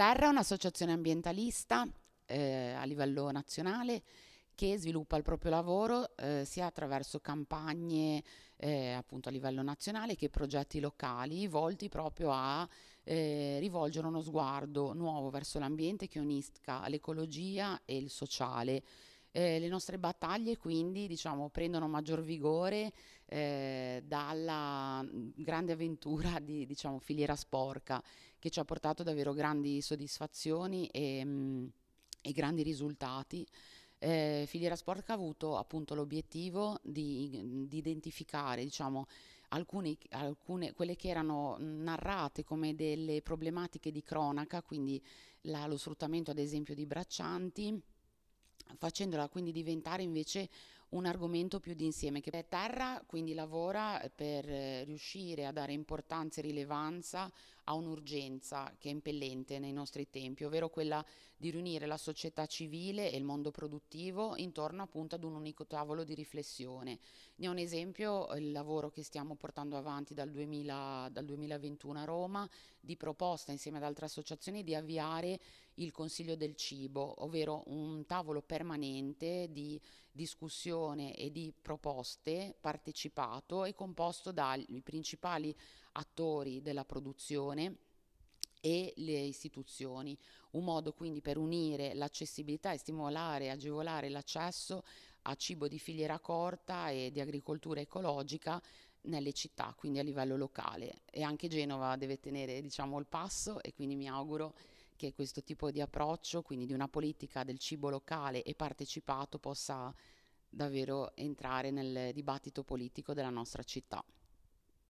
Terra è un'associazione ambientalista eh, a livello nazionale che sviluppa il proprio lavoro eh, sia attraverso campagne eh, appunto a livello nazionale che progetti locali volti proprio a eh, rivolgere uno sguardo nuovo verso l'ambiente che unisca l'ecologia e il sociale. Eh, le nostre battaglie quindi diciamo, prendono maggior vigore eh, dalla mm, grande avventura di diciamo, filiera sporca che ci ha portato davvero grandi soddisfazioni e, mh, mm, e grandi risultati. Eh, filiera sporca ha avuto appunto l'obiettivo di, mm, di identificare diciamo, Alcune, alcune, quelle che erano narrate come delle problematiche di cronaca, quindi la, lo sfruttamento ad esempio di braccianti, facendola quindi diventare invece un argomento più d'insieme che terra, quindi lavora per riuscire a dare importanza e rilevanza a un'urgenza che è impellente nei nostri tempi, ovvero quella di riunire la società civile e il mondo produttivo intorno appunto ad un unico tavolo di riflessione. Ne ho un esempio, il lavoro che stiamo portando avanti dal, 2000, dal 2021 a Roma, di proposta insieme ad altre associazioni di avviare il Consiglio del Cibo, ovvero un tavolo permanente di discussione e di proposte partecipato e composto dai principali attori della produzione e le istituzioni, un modo quindi per unire l'accessibilità e stimolare e agevolare l'accesso a cibo di filiera corta e di agricoltura ecologica nelle città, quindi a livello locale. E anche Genova deve tenere diciamo, il passo e quindi mi auguro che questo tipo di approccio, quindi di una politica del cibo locale e partecipato, possa davvero entrare nel dibattito politico della nostra città.